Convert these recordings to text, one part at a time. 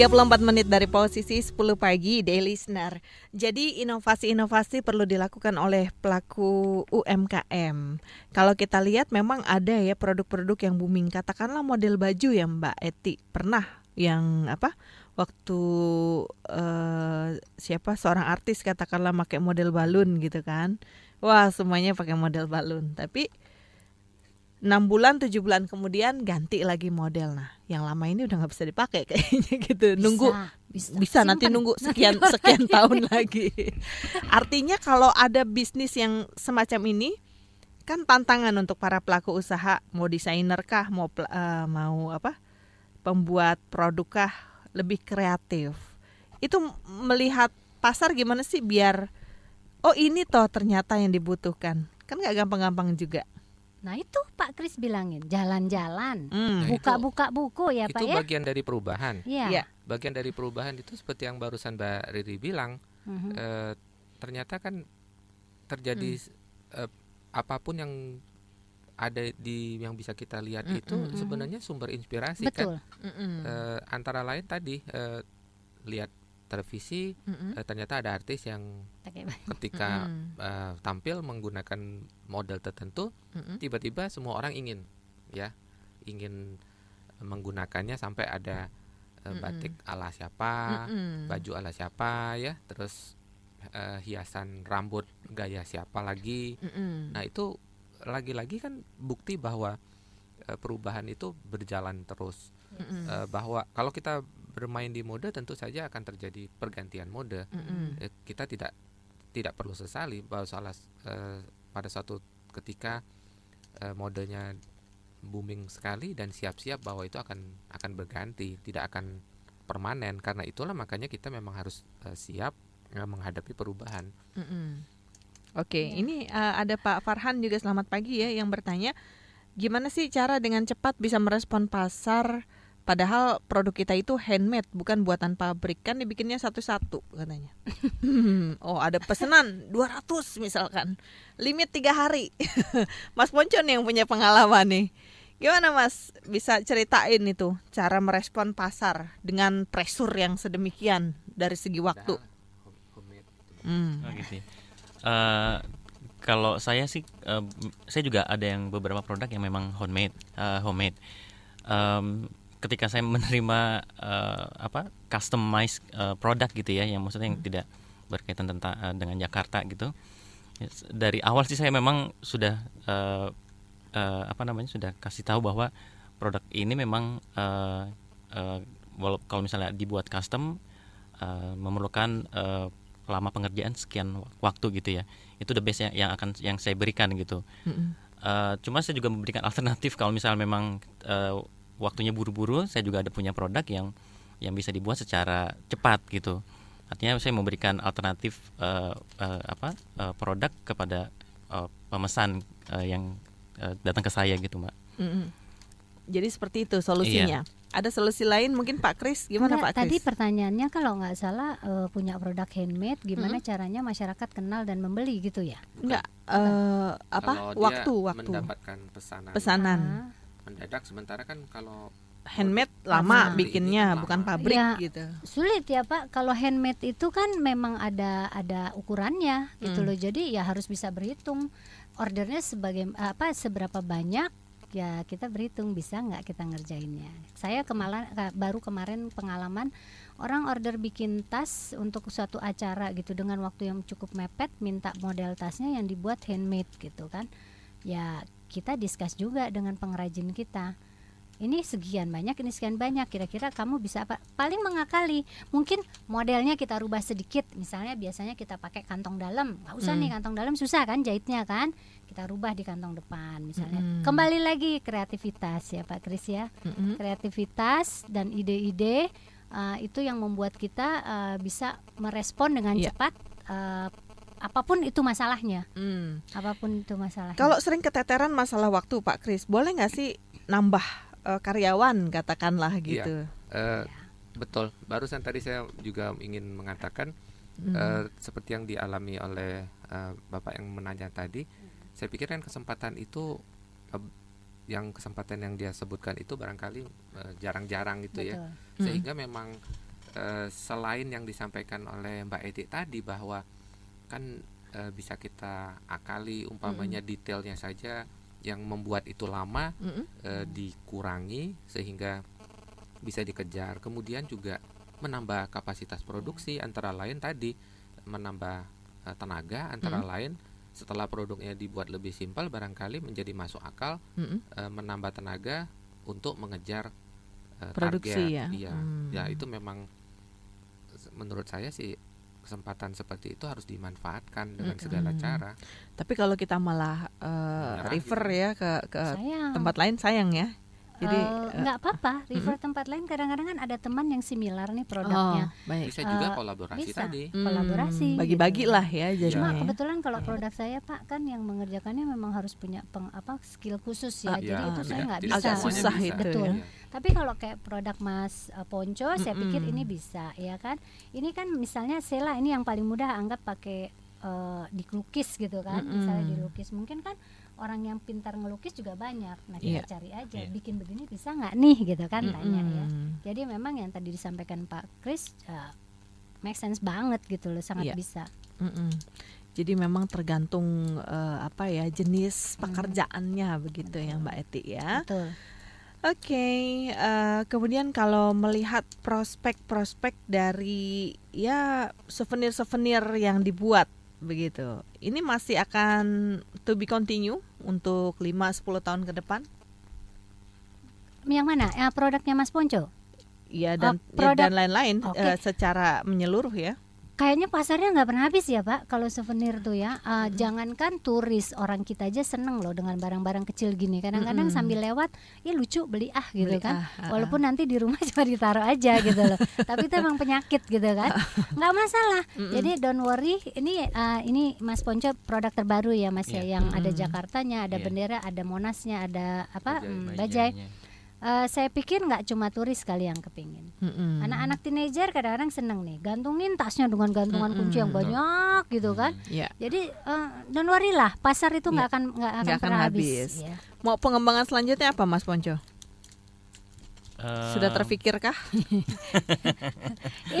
34 menit dari posisi 10 pagi Daily Listener. Jadi inovasi-inovasi perlu dilakukan oleh pelaku UMKM. Kalau kita lihat memang ada ya produk-produk yang booming. Katakanlah model baju ya Mbak Eti. Pernah yang apa? Waktu uh, siapa seorang artis katakanlah pakai model balon gitu kan. Wah, semuanya pakai model balon. Tapi enam bulan tujuh bulan kemudian ganti lagi model nah yang lama ini udah nggak bisa dipakai kayaknya gitu bisa, nunggu bisa, bisa nanti nunggu sekian sekian tahun lagi artinya kalau ada bisnis yang semacam ini kan tantangan untuk para pelaku usaha mau desainer kah mau uh, mau apa pembuat produk kah lebih kreatif itu melihat pasar gimana sih biar oh ini toh ternyata yang dibutuhkan kan nggak gampang-gampang juga Nah itu Pak Kris bilangin jalan-jalan, buka hmm. nah, buka-buka buku ya itu Pak ya. Itu bagian dari perubahan. Iya. Ya. Bagian dari perubahan itu seperti yang barusan Mbak Riri bilang, mm-hmm. e, ternyata kan terjadi mm. e, apapun yang ada di yang bisa kita lihat mm-hmm. itu hmm, hmm. sebenarnya sumber inspirasi kan? Betul. kan. Mm-hmm. E, antara lain tadi e, lihat televisi mm-hmm. ternyata ada artis yang ketika mm-hmm. uh, tampil menggunakan model tertentu mm-hmm. tiba-tiba semua orang ingin ya ingin menggunakannya sampai ada uh, mm-hmm. batik ala siapa mm-hmm. baju ala siapa ya terus uh, hiasan rambut gaya siapa lagi mm-hmm. nah itu lagi-lagi kan bukti bahwa uh, perubahan itu berjalan terus mm-hmm. uh, bahwa kalau kita bermain di mode tentu saja akan terjadi pergantian mode. Mm-hmm. Eh, kita tidak tidak perlu sesali bahwa salah eh, pada suatu ketika eh, modenya booming sekali dan siap-siap bahwa itu akan akan berganti, tidak akan permanen. Karena itulah makanya kita memang harus eh, siap eh, menghadapi perubahan. Mm-hmm. Oke, okay. Iya. ini uh, ada Pak Farhan juga selamat pagi ya yang bertanya, gimana sih cara dengan cepat bisa merespon pasar? Padahal produk kita itu handmade, bukan buatan pabrik. Kan dibikinnya satu-satu katanya. oh, ada pesanan 200 misalkan. Limit tiga hari. Mas Poncon yang punya pengalaman nih. Gimana Mas bisa ceritain itu cara merespon pasar dengan pressure yang sedemikian dari segi nah, waktu? Gitu. Hmm. Oh, gitu. Uh, kalau saya sih, uh, saya juga ada yang beberapa produk yang memang homemade, uh, homemade. Um, ketika saya menerima uh, apa customized uh, eh, produk gitu ya yang maksudnya yang hmm. tidak berkaitan tentang uh, dengan Jakarta gitu dari awal sih saya memang sudah uh, uh, apa namanya sudah kasih tahu bahwa produk ini memang uh, uh, kalau misalnya dibuat custom uh, memerlukan uh, lama pengerjaan sekian waktu gitu ya itu the best yang, yang akan yang saya berikan gitu mm -hmm. uh, cuma saya juga memberikan alternatif kalau misalnya memang uh, waktunya buru-buru saya juga ada punya produk yang yang bisa dibuat secara cepat gitu artinya saya memberikan alternatif uh, uh, apa uh, produk kepada uh, pemesan uh, yang uh, datang ke saya gitu mbak mm -hmm. jadi seperti itu solusinya iya ada solusi lain mungkin Pak Kris gimana Enggak, Pak Kris? Tadi pertanyaannya kalau nggak salah uh, punya produk handmade gimana hmm. caranya masyarakat kenal dan membeli gitu ya? Enggak uh, apa waktu waktu mendapatkan pesanan pesanan ah mendadak sementara kan kalau handmade lama nah, bikinnya lama. bukan pabrik ya, gitu. Sulit ya Pak. Kalau handmade itu kan memang ada ada ukurannya gitu hmm. gitu loh. Jadi ya harus bisa berhitung ordernya sebagai apa seberapa banyak ya kita berhitung bisa nggak kita ngerjainnya. Saya kemarin baru kemarin pengalaman orang order bikin tas untuk suatu acara gitu dengan waktu yang cukup mepet minta model tasnya yang dibuat handmade gitu kan. Ya kita discuss juga dengan pengrajin kita ini sekian banyak ini sekian banyak kira-kira kamu bisa apa paling mengakali mungkin modelnya kita rubah sedikit misalnya biasanya kita pakai kantong dalam nggak usah hmm. nih kantong dalam susah kan jahitnya kan kita rubah di kantong depan misalnya hmm. kembali lagi kreativitas ya Pak Kris ya hmm. kreativitas dan ide-ide uh, itu yang membuat kita uh, bisa merespon dengan yeah. cepat uh, apapun itu masalahnya hmm. apapun itu masalah. kalau sering keteteran masalah waktu Pak Kris boleh nggak sih nambah uh, karyawan katakanlah iya. gitu ya. Uh, ya. betul barusan tadi saya juga ingin mengatakan hmm. uh, seperti yang dialami oleh uh, bapak yang menanya tadi hmm. saya pikir kan kesempatan itu uh, yang kesempatan yang dia sebutkan itu barangkali jarang jarang-jarang gitu ya. betul. ya hmm. sehingga memang selain yang disampaikan oleh Mbak Edi tadi bahwa kan e, bisa kita akali umpamanya mm detailnya saja yang membuat itu lama mm -hmm. e, dikurangi sehingga bisa dikejar kemudian juga menambah kapasitas produksi antara lain tadi menambah e, tenaga antara mm -hmm. lain setelah produknya dibuat lebih simpel barangkali menjadi masuk akal mm -hmm. e, menambah tenaga untuk mengejar e, produksi target. ya iya mm. ya itu memang menurut saya sih kesempatan seperti itu harus dimanfaatkan dengan mm -hmm. segala cara. Tapi kalau kita malah uh, eh, river gitu. ya ke, ke tempat lain sayang ya. Jadi eh, eh, nggak uh, apa-apa, refer hmm tempat lain kadang-kadang kan ada teman yang similar nih produknya. Oh, baik. Bisa juga uh, kolaborasi bisa, tadi. Kolaborasi. Hmm, bagi-bagi gitu. lah ya jadi. Cuma ya. kebetulan kalau mm-hmm. produk saya Pak kan yang mengerjakannya memang harus punya peng, apa skill khusus ya. Uh, jadi ya, itu ya. saya nggak bisa. susah bisa. Ya. Betul. Ya. Tapi kalau kayak produk Mas uh, Ponco mm-hmm. saya pikir ini bisa ya kan. Ini kan misalnya Sela ini yang paling mudah anggap pakai uh, dilukis gitu kan. Mm-hmm. Misalnya dilukis mungkin kan orang yang pintar ngelukis juga banyak nah kita yeah. cari aja yeah. bikin begini bisa nggak nih gitu kan mm -hmm. tanya ya jadi memang yang tadi disampaikan Pak Kris uh, make sense banget gitu loh sangat yeah. bisa mm -hmm. Jadi memang tergantung uh, apa ya jenis pekerjaannya hmm. begitu ya, Betul. ya Mbak Eti ya. Oke, okay, uh, eh, kemudian kalau melihat prospek-prospek dari ya souvenir-souvenir yang dibuat begitu, ini masih akan to be continue untuk 5-10 tahun ke depan? Yang mana? Eh, produknya Mas Ponco? Iya dan oh, ya, dan lain-lain okay. uh, eh, secara menyeluruh ya kayaknya pasarnya nggak pernah habis ya pak kalau souvenir tuh ya uh, hmm. jangankan turis orang kita aja seneng loh dengan barang-barang kecil gini kadang-kadang hmm. sambil lewat ya lucu beli ah gitu beli kan ah, ah, ah. walaupun ah. nanti di rumah cuma ditaruh aja gitu loh tapi itu emang penyakit gitu kan nggak masalah hmm. jadi don't worry ini uh, ini Mas Ponco produk terbaru ya Mas yeah. ya iya. yang hmm. ada Jakartanya ada yeah. bendera ada Monasnya ada apa bajai, mm, bajai uh, saya pikir nggak cuma turis kali yang kepingin. Mm-hmm. Anak-anak teenager kadang-kadang seneng nih, gantungin tasnya dengan gantungan mm-hmm. kunci yang banyak mm-hmm. gitu kan. Yeah. Jadi uh, don't worry lah, pasar itu nggak yeah. akan nggak akan, akan habis. habis. Yeah. Mau pengembangan selanjutnya apa, Mas Ponco? Sudah eh. terfikirkah? ini,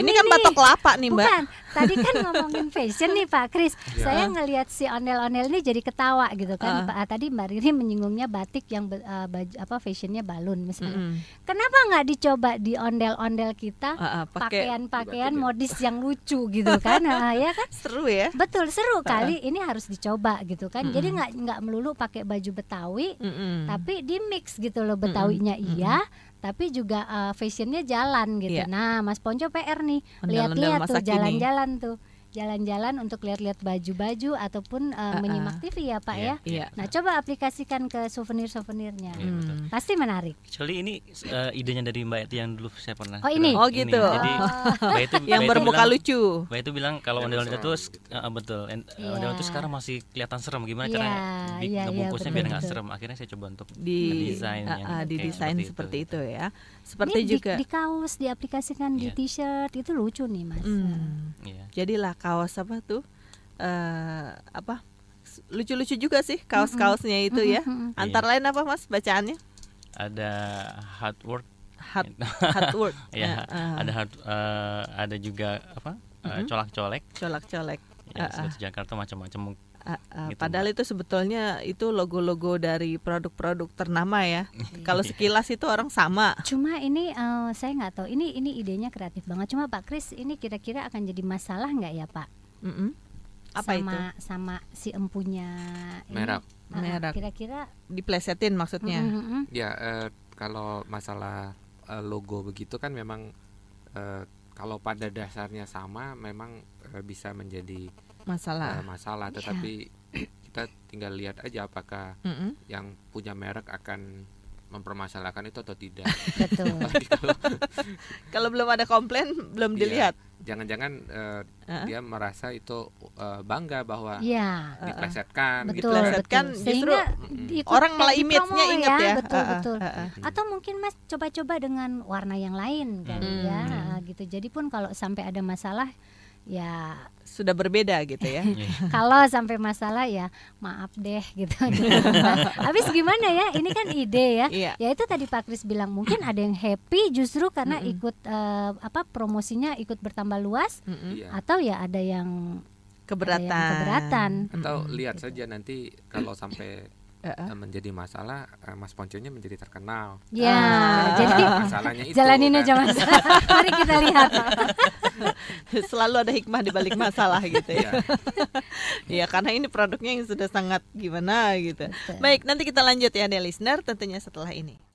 ini kan batok kelapa nih, Mbak. Bukan, tadi kan ngomongin fashion nih Pak Kris. Yeah. Saya ngelihat si onel-onel ini jadi ketawa gitu kan. Uh. Pak tadi Mbak Riri menyinggungnya batik yang uh, eh, baju apa fashionnya balon misalnya. Mm. Kenapa nggak dicoba di ondel-ondel kita uh, uh, pakaian-pakaian modis gitu. yang lucu gitu kan? uh, ya kan? Seru ya. Betul seru uh. kali. Ini harus dicoba gitu kan. Mm. Jadi nggak nggak melulu pakai baju Betawi, mm. tapi di mix gitu loh Betawinya mm. iya tapi juga uh, fashionnya jalan gitu. Yeah. Nah, Mas Ponco PR nih, lihat-lihat tuh jalan-jalan jalan-jalan tuh jalan-jalan untuk lihat-lihat baju-baju ataupun uh, uh, uh, menyimak TV ya Pak yeah, ya. Yeah. Nah coba aplikasikan ke souvenir-souvenirnya, yeah, iya, hmm. pasti menarik. Actually ini uh, idenya dari Mbak Eti yang dulu saya pernah. Oh ini? oh gitu. Ini. Jadi oh. Mbak Eti yang Mbak bermuka lucu. Mbak Eti bilang kalau ondel-ondel itu uh, eh, betul, yeah. ondel itu sekarang masih kelihatan serem gimana yeah, caranya yeah, iya, ngebungkusnya yeah, biar nggak serem. Akhirnya saya coba untuk di eh, desain uh, uh, di seperti, seperti itu. itu ya seperti ini juga di, di kaos diaplikasikan yeah. di t-shirt itu lucu nih mas hmm. yeah. jadilah kaos apa tuh uh, apa lucu-lucu juga sih kaos-kaosnya itu ya iya. antar yeah. lain apa mas bacaannya ada hard work hard gitu. hard work ya yeah. uh. ada hard uh, ada juga apa uh, colak-colek colak-colek uh, uh. Jakarta macam-macam Uh, uh, gitu, padahal mbak. itu sebetulnya itu logo-logo dari produk-produk ternama ya. Kalau sekilas itu orang sama. Cuma ini uh, saya nggak tahu. Ini ini idenya kreatif banget. Cuma Pak Kris ini kira-kira akan jadi masalah nggak ya Pak? Mm -hmm. Apa sama, itu? Sama si empunya merah. Ini, merek. Kira-kira diplesetin maksudnya? Mm -hmm. Ya uh, kalau masalah uh, logo begitu kan memang uh, kalau pada dasarnya sama memang Eh, bisa menjadi masalah uh, masalah iya. tetapi yeah. kita tinggal lihat aja apakah mm -hmm. yang punya merek akan mempermasalahkan itu atau tidak. Betul. kalau, kalau belum ada komplain belum iya. dilihat. Jangan-jangan uh, uh eh, -huh. dia merasa itu uh, bangga bahwa ya, uh -huh. diplesetkan, gitu. betul, diplesetkan betul. justru orang malah image ya. ingat ya. Betul uh -huh. betul. uh -huh. Atau mungkin Mas coba-coba dengan warna yang lain kan hmm. ya gitu. Jadi pun kalau sampai ada masalah ya sudah berbeda gitu ya. Kalau sampai masalah ya maaf deh gitu. Habis gimana ya? Ini kan ide ya. Iya. Ya itu tadi Pak Kris bilang mungkin ada yang happy justru karena mm -mm. ikut uh, apa promosinya ikut bertambah luas mm -mm. atau ya ada yang keberatan. Ada yang keberatan. Atau lihat gitu. saja nanti kalau sampai uh-uh. menjadi masalah uh, Mas Ponconya menjadi terkenal. Ya, yeah. uh. jadi masalahnya itu. Jalanin aja kan. Mas. Mari kita lihat. Selalu ada hikmah di balik masalah gitu ya. Iya, iya karena ini produknya yang sudah sangat gimana gitu. Baik, nanti kita lanjut ya, dear listener tentunya setelah ini.